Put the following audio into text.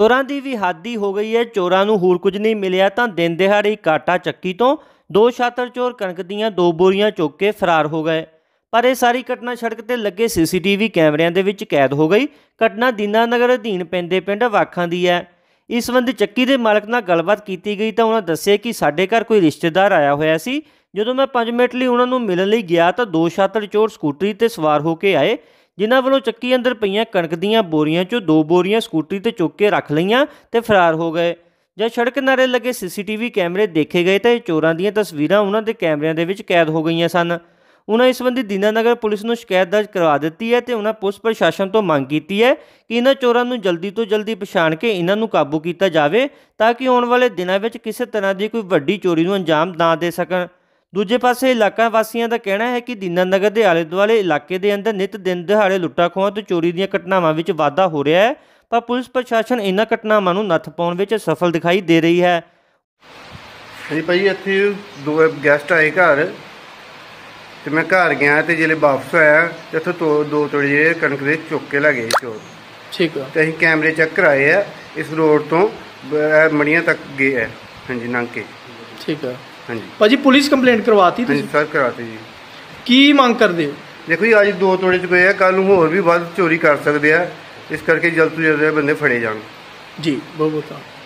ਚੋਰਾਂ ਦੀ ਵੀ ਹਾਦੀ ਹੋ ਗਈ ਹੈ ਚੋਰਾਂ ਨੂੰ ਹੋਰ ਕੁਝ ਨਹੀਂ ਮਿਲਿਆ ਤਾਂ ਦਿਨ ਦਿਹਾੜੇ ਕਾਟਾ ਚੱਕੀ ਤੋਂ ਦੋ ਛਾਤਰ ਚੋਰ ਕਣਕ ਦੀਆਂ ਦੋ ਬੋਰੀਆਂ ਚੁੱਕ ਕੇ ਫਰਾਰ ਹੋ ਗਏ ਪਰ ਇਹ ਸਾਰੀ ਘਟਨਾ ਸੜਕ ਤੇ ਲੱਗੇ ਸੀਸੀਟੀਵੀ ਕੈਮਰਿਆਂ ਦੇ ਵਿੱਚ ਕੈਦ ਹੋ ਗਈ ਘਟਨਾ ਨਗਰ ਅਧੀਨ ਪੈਂਦੇ ਪਿੰਡ ਵਾਖਾਂ ਦੀ ਹੈ ਇਸ ਸੰਬੰਧ ਚੱਕੀ ਦੇ ਮਾਲਕ ਨਾਲ ਗੱਲਬਾਤ ਕੀਤੀ ਗਈ ਤਾਂ ਉਹਨਾਂ ਦੱਸਿਆ ਕਿ ਸਾਡੇ ਘਰ ਕੋਈ ਰਿਸ਼ਤੇਦਾਰ ਆਇਆ ਹੋਇਆ ਸੀ ਜਦੋਂ ਮੈਂ 5 ਮਿੰਟ ਲਈ ਉਹਨਾਂ ਨੂੰ ਮਿਲਣ ਲਈ ਗਿਆ ਤਾਂ ਦੋ ਛਾਤਰ ਚੋਰ ਸਕੂਟਰੀ ਤੇ ਸਵਾਰ ਹੋ ਕੇ ਆਏ ਜਿਨ੍ਹਾਂ ਵੱਲੋਂ ਚੱਕੀ ਅੰਦਰ ਪਈਆਂ ਕਣਕ ਦੀਆਂ ਬੋਰੀਆਂ 'ਚੋਂ ਦੋ ਬੋਰੀਆਂ ਸਕੂਟਰੀ ਤੇ ਚੁੱਕ ਕੇ ਰੱਖ ਲਈਆਂ ਤੇ ਫਰਾਰ ਹੋ ਗਏ ਜਦ ਸੜਕ ਨਾਰੇ ਲੱਗੇ ਸੀਸੀਟੀਵੀ ਕੈਮਰੇ ਦੇਖੇ ਗਏ ਤਾਂ ਇਹ ਚੋਰਾਂ ਦੀਆਂ ਤਸਵੀਰਾਂ ਉਹਨਾਂ ਦੇ ਕੈਮਰਿਆਂ ਦੇ ਵਿੱਚ ਕੈਦ ਹੋ ਗਈਆਂ ਸਨ ਉਹਨਾਂ ਇਸ ਸੰਬੰਧੀ ਦੀਨਾਨਗਰ ਪੁਲਿਸ ਨੂੰ ਸ਼ਿਕਾਇਤ ਦਰਜ ਕਰਵਾ ਦਿੱਤੀ ਹੈ ਤੇ ਉਹਨਾਂ ਪੁਲਿਸ ਪ੍ਰਸ਼ਾਸਨ ਤੋਂ ਮੰਗ ਕੀਤੀ ਹੈ ਕਿ ਇਹਨਾਂ ਚੋਰਾਂ ਨੂੰ ਜਲਦੀ ਤੋਂ ਜਲਦੀ ਪਛਾਣ ਕੇ ਇਹਨਾਂ ਨੂੰ ਕਾਬੂ ਕੀਤਾ ਜਾਵੇ ਤਾਂ ਕਿ ਆਉਣ ਵਾਲੇ ਦਿਨਾਂ ਵਿੱਚ ਕਿਸੇ ਤਰ੍ਹਾਂ ਦੀ ਕੋਈ ਵੱਡੀ ਚੋਰੀ ਨੂੰ ਅੰਜਾਮ ਨਾ ਦੇ ਸਕਣ ਦੂਜੇ ਪਾਸੇ ਇਲਾਕਾ ਵਾਸੀਆਂ ਦਾ ਕਹਿਣਾ ਹੈ ਕਿ ਦੀਨਾਨਗਰ ਦੇ ਆਲੇ-ਦੁਆਲੇ ਇਲਾਕੇ ਦੇ ਅੰਦਰ ਨਿਤ ਦਿਨ ਦਿਹਾੜੇ ਲੁੱਟਾਖੋਹਾਂ ਤੇ ਚੋਰੀ ਦੀਆਂ ਘਟਨਾਵਾਂ ਵਿੱਚ ਵਾਧਾ ਹੋ ਰਿਹਾ ਹੈ ਪਰ ਪੁਲਿਸ ਪ੍ਰਸ਼ਾਸਨ ਇਹਨਾਂ ਘਟਨਾਵਾਂ ਨੂੰ ਨੱਥ ਪਾਉਣ ਵਿੱਚ ਸਫਲ ਦਿਖਾਈ ਦੇ ਰਹੀ ਹੈ ਜੀ ਭਾਈ ਇੱਥੇ ਦੋ ਗੈਸਟ ਆਏ ਘਰ ਤੇ ਮੈਂ ਘਰ ਗਿਆ ਤੇ ਜਿਹੜੇ ਵਾਪਸ ਆਇਆ ਤੇ ਇੱਥੋਂ ਦੋ ਦੋ ਤੋੜੇ ਕਣਕ ਦੇ ਚੁੱਕ ਕੇ ਲੱਗੇ ਚੋਰ ਠੀਕ ਹੈ ਤੇ ਅਸੀਂ ਕੈਮਰੇ ਚੈੱਕ ਕਰਾਏ ਆ ਇਸ ਰੋਡ ਤੋਂ ਮੜੀਆਂ ਤੱਕ ਗਏ ਆ ਹਾਂਜੀ ਨੰਕੇ ਠੀਕ ਹੈ ਹਾਂਜੀ ਭਾਜੀ ਪੁਲਿਸ ਕੰਪਲੇਂਟ ਕਰਵਾਤੀ ਹਾਂਜੀ ਤੁਸੀਂ ਸਰ ਕਰਵਾਤੀ ਜੀ ਕੀ ਮੰਗ ਕਰਦੇ ਹੋ ਦੇਖੋ ਜੀ ਅੱਜ ਦੋ ਤੋੜੇ ਚ ਗਏ ਆ ਕੱਲ ਨੂੰ ਹੋਰ ਵੀ ਵੱਧ ਚੋਰੀ ਕਰ ਸਕਦੇ ਆ ਇਸ ਕਰਕੇ ਜਲਦ ਤੋਂ ਜਲਦ ਬੰਦੇ ਫੜੇ ਜਾਣ ਜੀ ਬਹੁਤ ਬਹੁਤ